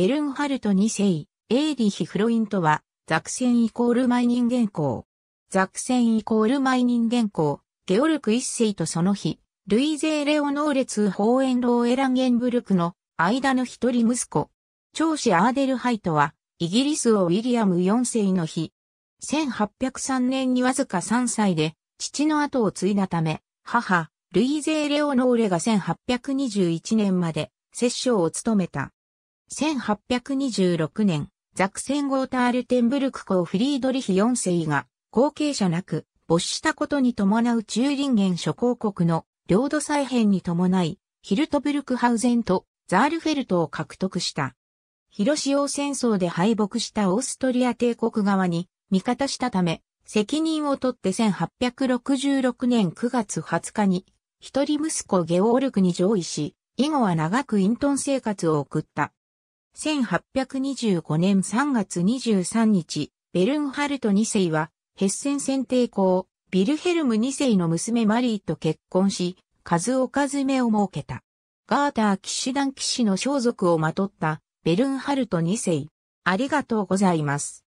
ベルンハルト2世、エーリヒ・フロイントは、ザクセンイコールマイニン原稿。ザクセンイコールマイニン原稿、ゲオルク1世とその日、ルイゼー・レオノーレツ・ホーエンロー・エランゲンブルクの間の一人息子。長子アーデルハイトは、イギリスをウィリアム4世の日。1803年にわずか3歳で、父の後を継いだため、母、ルイゼー・レオノーレが1821年まで、摂政を務めた。1826年、ザクセン・ゴータールテンブルク公フリードリヒ4世が後継者なく没したことに伴う中林元諸公国の領土再編に伴い、ヒルトブルクハウゼンとザールフェルトを獲得した。広潮戦争で敗北したオーストリア帝国側に味方したため、責任を取って1866年9月20日に、一人息子ゲオールクに上位し、以後は長くト遁生活を送った。1825年3月23日、ベルンハルト2世は、ヘッセン選定校、ビルヘルム2世の娘マリーと結婚し、数おかずめを設けた。ガーター騎士団騎士の装束をまとった、ベルンハルト2世。ありがとうございます。